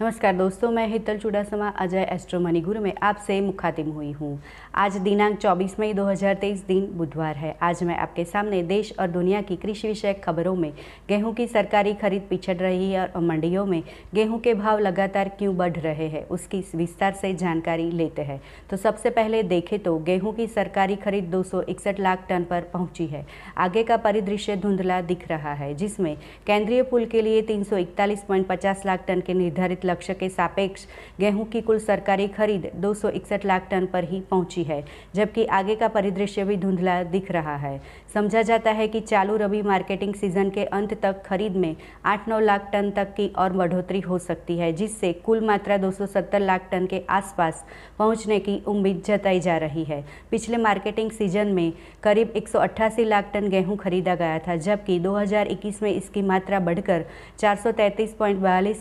नमस्कार दोस्तों मैं हितल चुडासमा अजय एस्ट्रो मनी गुरु में आपसे मुखातिब हुई हूँ आज दिनांक 24 मई 2023 दिन बुधवार है आज मैं आपके सामने देश और दुनिया की कृषि विषयक खबरों में गेहूं की सरकारी खरीद पिछड़ रही है और मंडियों में गेहूं के भाव लगातार क्यों बढ़ रहे हैं उसकी विस्तार से जानकारी लेते हैं तो सबसे पहले देखें तो गेहूँ की सरकारी खरीद दो लाख टन पर पहुँची है आगे का परिदृश्य धुंधला दिख रहा है जिसमें केंद्रीय पुल के लिए तीन लाख टन के निर्धारित लक्ष्य के सापेक्ष गेहूं की कुल सरकारी खरीद 261 लाख टन पर ही पहुंची है जबकि आगे का परिदृश्य भी धुंधला दिख रहा है समझा जाता है कि चालू रबी मार्केटिंग सीजन के अंत तक खरीद में 8-9 लाख टन तक की और बढ़ोतरी हो सकती है जिससे कुल मात्रा 270 लाख टन के आसपास पहुंचने की उम्मीद जताई जा रही है पिछले मार्केटिंग सीजन में करीब 188 लाख टन गेहूं खरीदा गया था जबकि 2021 में इसकी मात्रा बढ़कर चार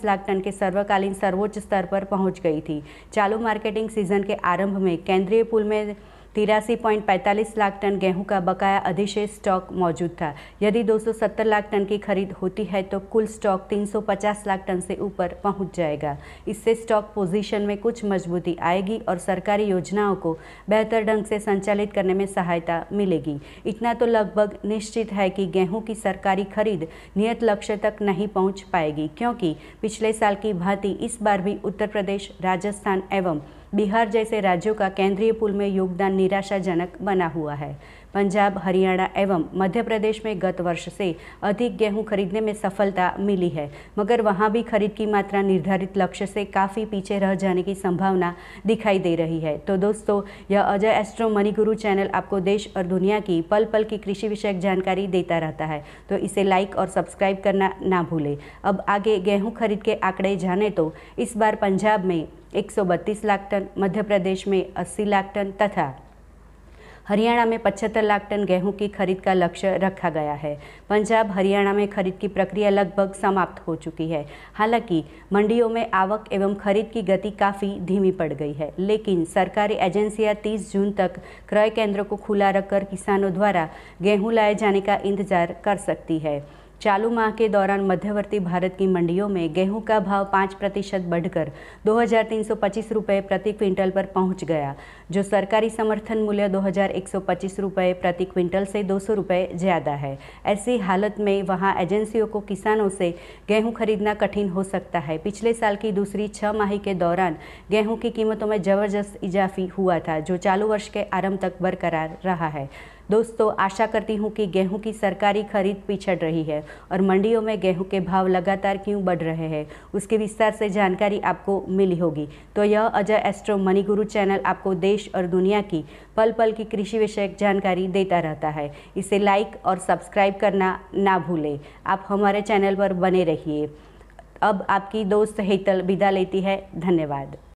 लाख टन के सर्वकालीन तत्कालीन सर्वोच्च स्तर पर पहुंच गई थी चालू मार्केटिंग सीजन के आरंभ में केंद्रीय पुल में तिरासी पॉइंट पैंतालीस लाख टन गेहूं का बकाया अधिशेष स्टॉक मौजूद था यदि 270 लाख टन की खरीद होती है तो कुल स्टॉक 350 लाख टन से ऊपर पहुंच जाएगा इससे स्टॉक पोजीशन में कुछ मजबूती आएगी और सरकारी योजनाओं को बेहतर ढंग से संचालित करने में सहायता मिलेगी इतना तो लगभग निश्चित है कि गेहूँ की सरकारी खरीद नियत लक्ष्य तक नहीं पहुँच पाएगी क्योंकि पिछले साल की भांति इस बार भी उत्तर प्रदेश राजस्थान एवं बिहार जैसे राज्यों का केंद्रीय पुल में योगदान निराशाजनक बना हुआ है पंजाब हरियाणा एवं मध्य प्रदेश में गत वर्ष से अधिक गेहूं खरीदने में सफलता मिली है मगर वहां भी खरीद की मात्रा निर्धारित लक्ष्य से काफ़ी पीछे रह जाने की संभावना दिखाई दे रही है तो दोस्तों यह Ajay Astro Money Guru channel आपको देश और दुनिया की पल पल की कृषि विषयक जानकारी देता रहता है तो इसे लाइक और सब्सक्राइब करना ना भूलें अब आगे गेहूँ खरीद के आंकड़े जाने तो इस बार पंजाब में 132 लाख टन मध्य प्रदेश में 80 लाख टन तथा हरियाणा में 75 लाख टन गेहूं की खरीद का लक्ष्य रखा गया है पंजाब हरियाणा में खरीद की प्रक्रिया लगभग समाप्त हो चुकी है हालांकि मंडियों में आवक एवं खरीद की गति काफ़ी धीमी पड़ गई है लेकिन सरकारी एजेंसियां 30 जून तक क्रय केंद्रों को खुला रखकर किसानों द्वारा गेहूं लाए जाने का इंतजार कर सकती है चालू माह के दौरान मध्यवर्ती भारत की मंडियों में गेहूं का भाव पाँच प्रतिशत बढ़कर दो रुपए प्रति क्विंटल पर पहुंच गया जो सरकारी समर्थन मूल्य दो रुपए प्रति क्विंटल से दो रुपए ज़्यादा है ऐसी हालत में वहां एजेंसियों को किसानों से गेहूं खरीदना कठिन हो सकता है पिछले साल की दूसरी छः माह के दौरान गेहूँ की कीमतों में ज़बरदस्त इजाफी हुआ था जो चालू वर्ष के आरंभ तक बरकरार रहा है दोस्तों आशा करती हूँ कि गेहूं की सरकारी खरीद पिछड़ रही है और मंडियों में गेहूं के भाव लगातार क्यों बढ़ रहे हैं उसके विस्तार से जानकारी आपको मिली होगी तो यह Ajay Astro Money Guru channel आपको देश और दुनिया की पल पल की कृषि विषयक जानकारी देता रहता है इसे लाइक और सब्सक्राइब करना ना भूलें आप हमारे चैनल पर बने रहिए अब आपकी दोस्त हेतल विदा लेती है धन्यवाद